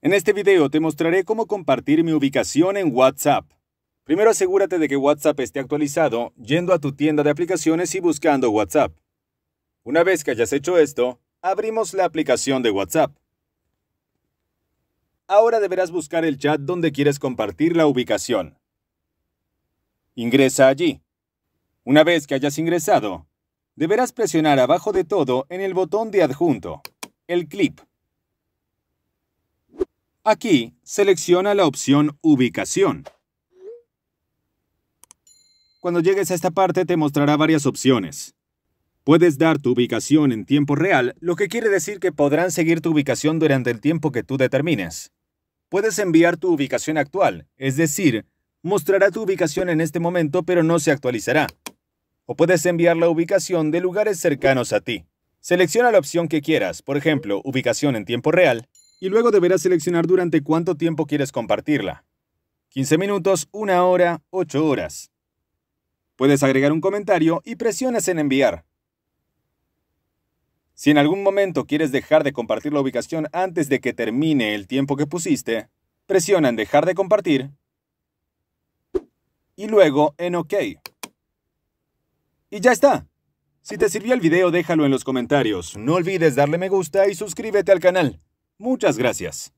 En este video te mostraré cómo compartir mi ubicación en WhatsApp. Primero asegúrate de que WhatsApp esté actualizado yendo a tu tienda de aplicaciones y buscando WhatsApp. Una vez que hayas hecho esto, abrimos la aplicación de WhatsApp. Ahora deberás buscar el chat donde quieres compartir la ubicación. Ingresa allí. Una vez que hayas ingresado, deberás presionar abajo de todo en el botón de adjunto, el clip. Aquí, selecciona la opción Ubicación. Cuando llegues a esta parte te mostrará varias opciones. Puedes dar tu ubicación en tiempo real, lo que quiere decir que podrán seguir tu ubicación durante el tiempo que tú determines. Puedes enviar tu ubicación actual, es decir, mostrará tu ubicación en este momento pero no se actualizará. O puedes enviar la ubicación de lugares cercanos a ti. Selecciona la opción que quieras, por ejemplo, ubicación en tiempo real, y luego deberás seleccionar durante cuánto tiempo quieres compartirla. 15 minutos, 1 hora, 8 horas. Puedes agregar un comentario y presionas en enviar. Si en algún momento quieres dejar de compartir la ubicación antes de que termine el tiempo que pusiste, presiona en dejar de compartir y luego en OK. Y ya está. Si te sirvió el video déjalo en los comentarios, no olvides darle me gusta y suscríbete al canal. Muchas gracias.